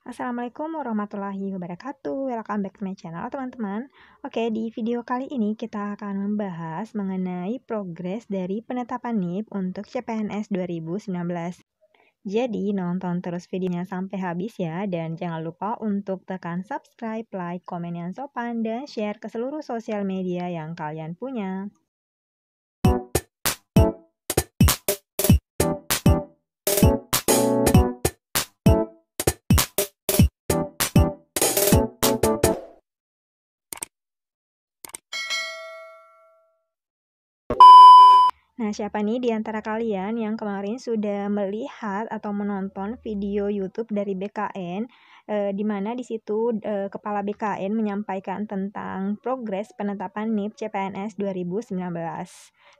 Assalamualaikum warahmatullahi wabarakatuh Welcome back to my channel teman-teman Oke di video kali ini kita akan membahas mengenai progres dari penetapan NIP untuk CPNS 2019 jadi nonton terus videonya sampai habis ya dan jangan lupa untuk tekan subscribe, like, komen yang sopan dan share ke seluruh sosial media yang kalian punya. Nah, siapa nih di antara kalian yang kemarin sudah melihat atau menonton video YouTube dari BKN, e, eh, di mana di situ e, kepala BKN menyampaikan tentang progres penetapan NIP CPNS 2019.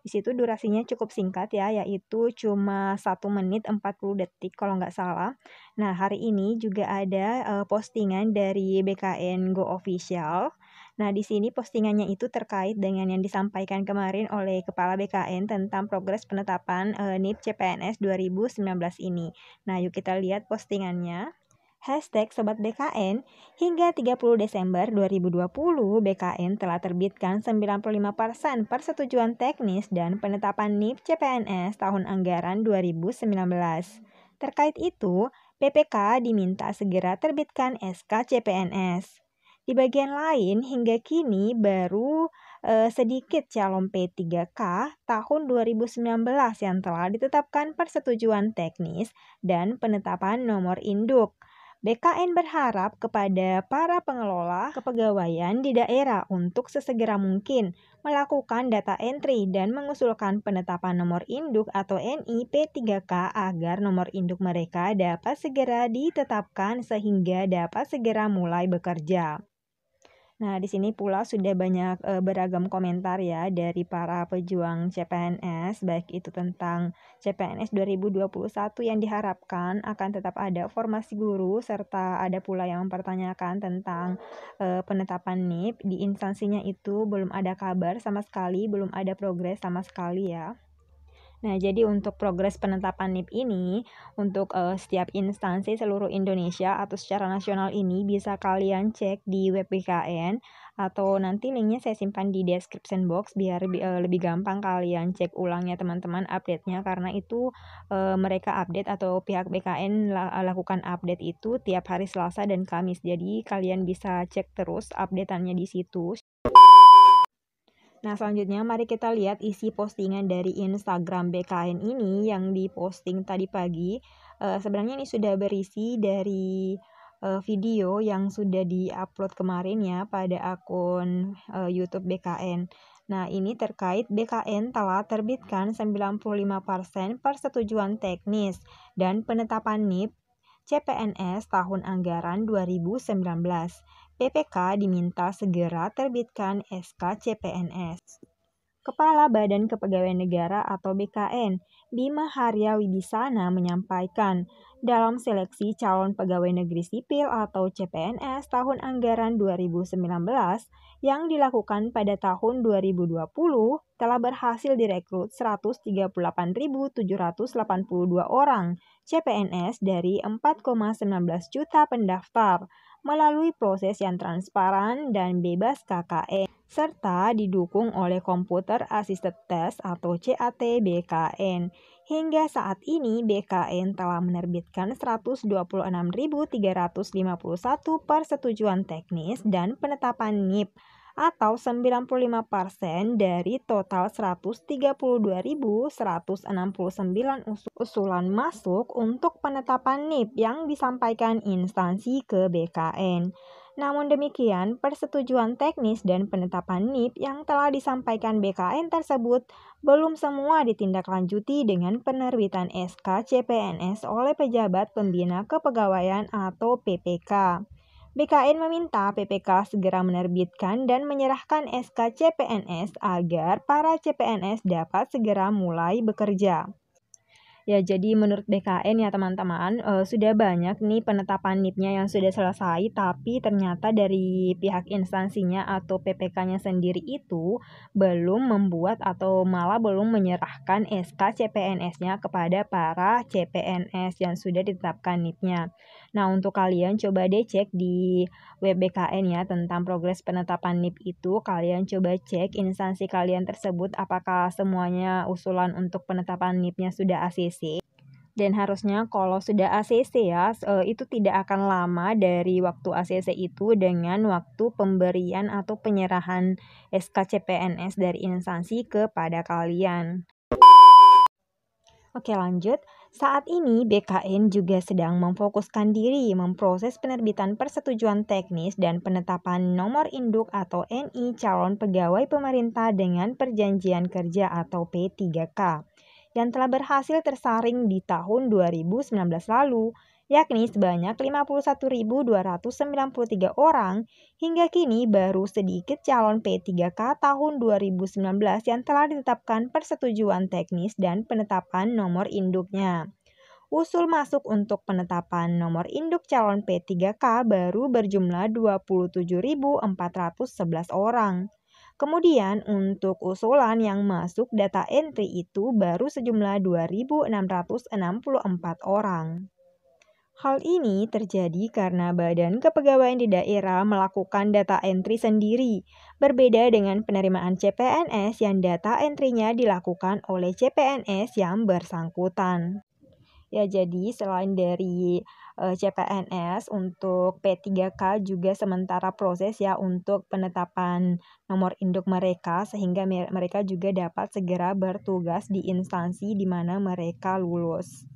Di situ durasinya cukup singkat ya, yaitu cuma 1 menit 40 detik kalau nggak salah. Nah, hari ini juga ada e, postingan dari BKN Go Official Nah, di sini postingannya itu terkait dengan yang disampaikan kemarin oleh Kepala BKN tentang progres penetapan e, NIP CPNS 2019 ini. Nah, yuk kita lihat postingannya. Hashtag Sobat BKN, hingga 30 Desember 2020, BKN telah terbitkan 95% persetujuan teknis dan penetapan NIP CPNS tahun anggaran 2019. Terkait itu, PPK diminta segera terbitkan SK CPNS. Di bagian lain, hingga kini baru e, sedikit calon P3K tahun 2019 yang telah ditetapkan persetujuan teknis dan penetapan nomor induk. BKN berharap kepada para pengelola kepegawaian di daerah untuk sesegera mungkin melakukan data entry dan mengusulkan penetapan nomor induk atau NIP 3K agar nomor induk mereka dapat segera ditetapkan sehingga dapat segera mulai bekerja. Nah, di sini pula sudah banyak e, beragam komentar ya dari para pejuang CPNS, baik itu tentang CPNS 2021 yang diharapkan akan tetap ada formasi guru, serta ada pula yang mempertanyakan tentang e, penetapan NIP di instansinya itu belum ada kabar sama sekali, belum ada progres sama sekali ya. Nah, jadi untuk progres penetapan NIP ini untuk uh, setiap instansi seluruh Indonesia atau secara nasional ini bisa kalian cek di web BKN atau nanti linknya saya simpan di description box biar uh, lebih gampang kalian cek ulangnya teman-teman update-nya karena itu uh, mereka update atau pihak BKN lakukan update itu tiap hari Selasa dan Kamis. Jadi kalian bisa cek terus updateannya di situ. Nah, selanjutnya mari kita lihat isi postingan dari Instagram BKN ini yang diposting tadi pagi. E, sebenarnya ini sudah berisi dari e, video yang sudah diupload kemarin ya pada akun e, YouTube BKN. Nah, ini terkait BKN telah terbitkan 95% persetujuan teknis dan penetapan NIP CPNS tahun anggaran 2019. PPK diminta segera terbitkan SK CPNS. Kepala Badan Kepegawaian Negara atau BKN, Bima Harya Wibisana menyampaikan, dalam seleksi calon pegawai negeri sipil atau CPNS tahun anggaran 2019 yang dilakukan pada tahun 2020 telah berhasil direkrut 138.782 orang CPNS dari 4,19 juta pendaftar melalui proses yang transparan dan bebas KKN e, serta didukung oleh Komputer Assisted Test atau CAT BKN. Hingga saat ini, BKN telah menerbitkan 126.351 persetujuan teknis dan penetapan NIP atau 95% dari total 132.169 usulan masuk untuk penetapan NIP yang disampaikan instansi ke BKN. Namun demikian, persetujuan teknis dan penetapan NIP yang telah disampaikan BKN tersebut belum semua ditindaklanjuti dengan penerbitan SK CPNS oleh pejabat pembina kepegawaian atau PPK. BKN meminta PPK segera menerbitkan dan menyerahkan SK CPNS agar para CPNS dapat segera mulai bekerja. Ya, jadi menurut BKN ya teman-teman, e, sudah banyak nih penetapan NIP-nya yang sudah selesai, tapi ternyata dari pihak instansinya atau PPK-nya sendiri itu belum membuat atau malah belum menyerahkan SK CPNS-nya kepada para CPNS yang sudah ditetapkan NIP-nya. Nah, untuk kalian coba deh cek di web BKN ya tentang progres penetapan NIP itu. Kalian coba cek instansi kalian tersebut apakah semuanya usulan untuk penetapan NIP-nya sudah ACC dan harusnya kalau sudah ACC ya eh, itu tidak akan lama dari waktu ACC itu dengan waktu pemberian atau penyerahan SKCPNS dari instansi kepada kalian. Oke lanjut, saat ini BKN juga sedang memfokuskan diri memproses penerbitan persetujuan teknis dan penetapan nomor induk atau NI calon pegawai pemerintah dengan perjanjian kerja atau P3K yang telah berhasil tersaring di tahun 2019 lalu yakni sebanyak 51.293 orang, hingga kini baru sedikit calon P3K tahun 2019 yang telah ditetapkan persetujuan teknis dan penetapan nomor induknya. Usul masuk untuk penetapan nomor induk calon P3K baru berjumlah 27.411 orang. Kemudian untuk usulan yang masuk data entry itu baru sejumlah 2.664 orang. Hal ini terjadi karena Badan Kepegawaian di daerah melakukan data entry sendiri, berbeda dengan penerimaan CPNS yang data entry-nya dilakukan oleh CPNS yang bersangkutan. Ya, jadi selain dari e, eh, CPNS untuk P3K juga sementara proses ya untuk penetapan nomor induk mereka sehingga mereka juga dapat segera bertugas di instansi di mana mereka lulus.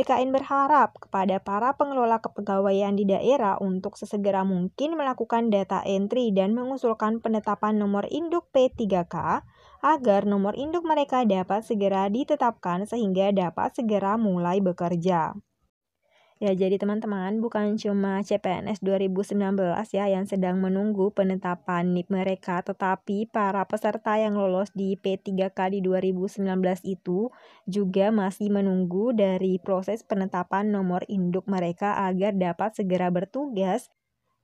BKN berharap kepada para pengelola kepegawaian di daerah untuk sesegera mungkin melakukan data entry dan mengusulkan penetapan nomor induk P3K agar nomor induk mereka dapat segera ditetapkan sehingga dapat segera mulai bekerja. Ya, jadi teman-teman bukan cuma CPNS 2019 ya yang sedang menunggu penetapan NIP mereka, tetapi para peserta yang lolos di P3K di 2019 itu juga masih menunggu dari proses penetapan nomor induk mereka agar dapat segera bertugas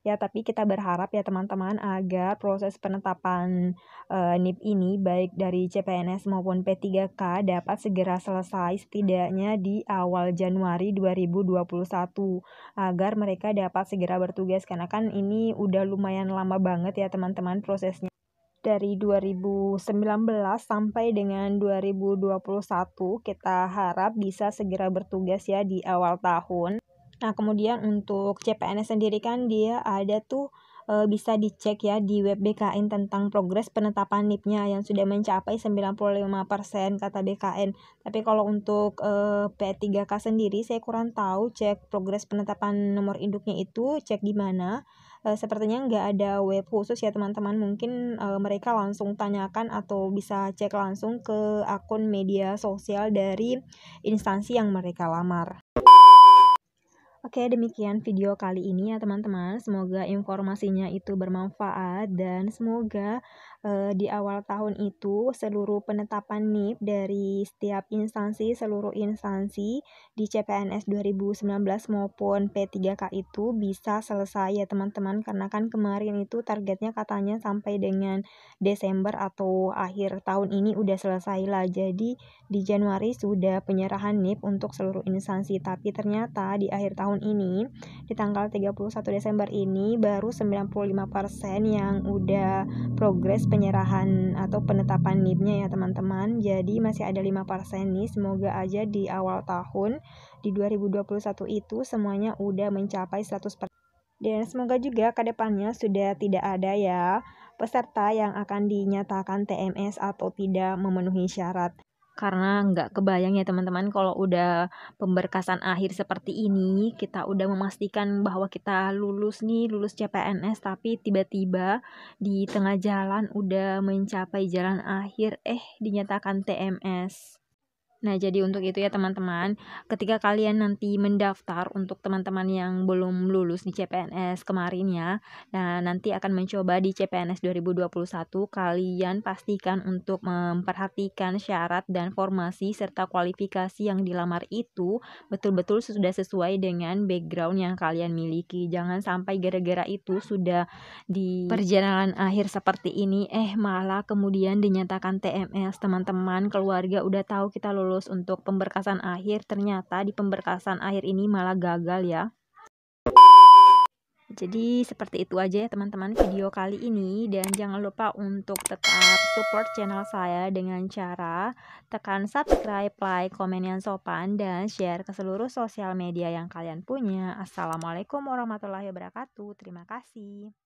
Ya, tapi kita berharap ya teman-teman agar proses penetapan uh, NIP ini baik dari CPNS maupun P3K dapat segera selesai setidaknya di awal Januari 2021 agar mereka dapat segera bertugas karena kan ini udah lumayan lama banget ya teman-teman prosesnya dari 2019 sampai dengan 2021 kita harap bisa segera bertugas ya di awal tahun. Nah, kemudian untuk CPNS sendiri kan dia ada tuh e, bisa dicek ya di web BKN tentang progres penetapan NIP-nya yang sudah mencapai 95% kata BKN. Tapi kalau untuk e, eh, P3K sendiri saya kurang tahu cek progres penetapan nomor induknya itu cek di mana. E, sepertinya nggak ada web khusus ya teman-teman. Mungkin e, mereka langsung tanyakan atau bisa cek langsung ke akun media sosial dari instansi yang mereka lamar. Oke, demikian video kali ini ya teman-teman. Semoga informasinya itu bermanfaat dan semoga eh, di awal tahun itu seluruh penetapan NIP dari setiap instansi, seluruh instansi di CPNS 2019 maupun P3K itu bisa selesai ya teman-teman karena kan kemarin itu targetnya katanya sampai dengan Desember atau akhir tahun ini udah selesai lah. Jadi di Januari sudah penyerahan NIP untuk seluruh instansi tapi ternyata di akhir tahun ini di tanggal 31 Desember ini baru 95% yang udah progres penyerahan atau penetapan NIM-nya ya teman-teman. Jadi masih ada 5% nih. Semoga aja di awal tahun di 2021 itu semuanya udah mencapai 100%. Dan semoga juga ke depannya sudah tidak ada ya peserta yang akan dinyatakan TMS atau tidak memenuhi syarat karena nggak kebayang ya teman-teman kalau udah pemberkasan akhir seperti ini kita udah memastikan bahwa kita lulus nih lulus CPNS tapi tiba-tiba di tengah jalan udah mencapai jalan akhir eh dinyatakan TMS Nah, jadi untuk itu ya teman-teman, ketika kalian nanti mendaftar untuk teman-teman yang belum lulus di CPNS kemarin ya, nah nanti akan mencoba di CPNS 2021, kalian pastikan untuk memperhatikan syarat dan formasi serta kualifikasi yang dilamar itu betul-betul sudah sesuai dengan background yang kalian miliki. Jangan sampai gara-gara itu sudah di perjalanan akhir seperti ini, eh malah kemudian dinyatakan TMS, teman-teman keluarga udah tahu kita lulus lulus untuk pemberkasan akhir ternyata di pemberkasan akhir ini malah gagal ya jadi seperti itu aja ya teman-teman video kali ini dan jangan lupa untuk tetap support channel saya dengan cara tekan subscribe, like, komen yang sopan dan share ke seluruh sosial media yang kalian punya. Assalamualaikum warahmatullahi wabarakatuh. Terima kasih.